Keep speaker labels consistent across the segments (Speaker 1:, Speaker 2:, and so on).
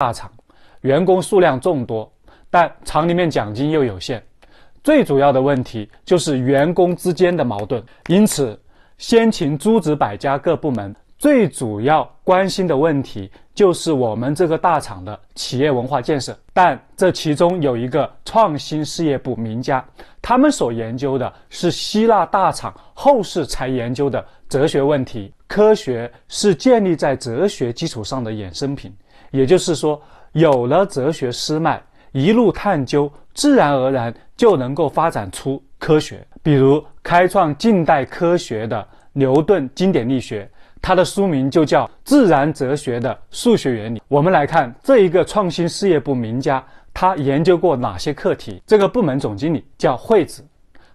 Speaker 1: 大厂员工数量众多，但厂里面奖金又有限，最主要的问题就是员工之间的矛盾。因此，先秦诸子百家各部门最主要关心的问题就是我们这个大厂的企业文化建设。但这其中有一个创新事业部名家，他们所研究的是希腊大厂后世才研究的哲学问题。科学是建立在哲学基础上的衍生品。也就是说，有了哲学诗脉，一路探究，自然而然就能够发展出科学。比如开创近代科学的牛顿经典力学，他的书名就叫《自然哲学的数学原理》。我们来看这一个创新事业部名家，他研究过哪些课题？这个部门总经理叫惠子，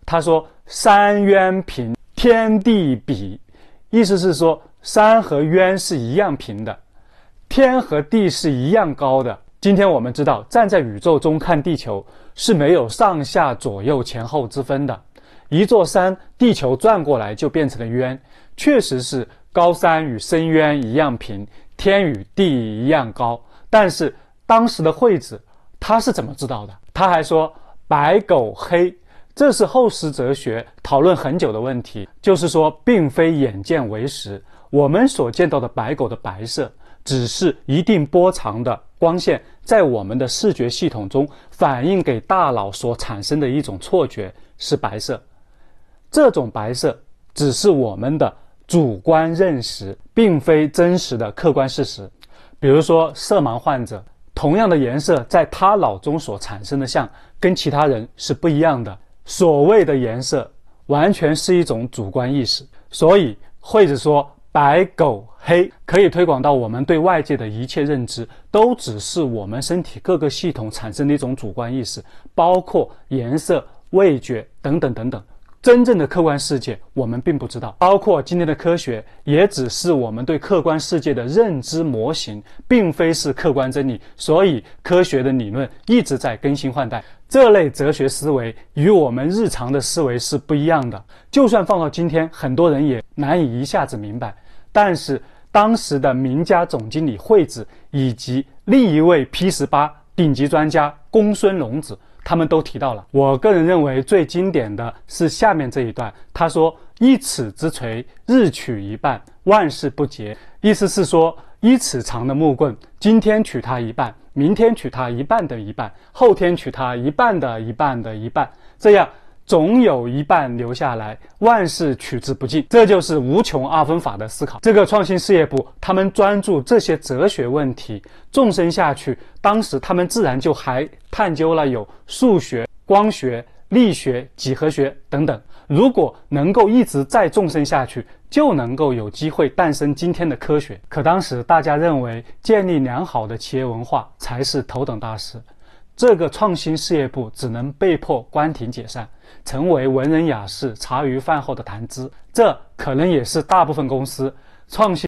Speaker 1: 他说：“山渊平，天地比，意思是说山和渊是一样平的。”天和地是一样高的。今天我们知道，站在宇宙中看地球是没有上下左右前后之分的。一座山，地球转过来就变成了渊，确实是高山与深渊一样平，天与地一样高。但是当时的惠子，他是怎么知道的？他还说白狗黑，这是后世哲学讨论很久的问题，就是说并非眼见为实，我们所见到的白狗的白色。只是一定波长的光线在我们的视觉系统中反映给大脑所产生的一种错觉是白色，这种白色只是我们的主观认识，并非真实的客观事实。比如说色盲患者，同样的颜色在他脑中所产生的像跟其他人是不一样的。所谓的颜色完全是一种主观意识，所以或者说。白狗黑可以推广到我们对外界的一切认知，都只是我们身体各个系统产生的一种主观意识，包括颜色、味觉等等等等。真正的客观世界，我们并不知道。包括今天的科学，也只是我们对客观世界的认知模型，并非是客观真理。所以，科学的理论一直在更新换代。这类哲学思维与我们日常的思维是不一样的。就算放到今天，很多人也难以一下子明白。但是当时的名家总经理惠子以及另一位 P 十八顶级专家公孙龙子，他们都提到了。我个人认为最经典的是下面这一段，他说：“一尺之锤，日取一半，万事不竭。”意思是说，一尺长的木棍，今天取它一半，明天取它一半的一半，后天取它一半的一半的一半，这样。总有一半留下来，万事取之不尽，这就是无穷二分法的思考。这个创新事业部，他们专注这些哲学问题，纵深下去。当时他们自然就还探究了有数学、光学、力学、几何学等等。如果能够一直再纵深下去，就能够有机会诞生今天的科学。可当时大家认为，建立良好的企业文化才是头等大事。这个创新事业部只能被迫关停解散，成为文人雅士茶余饭后的谈资。这可能也是大部分公司创新。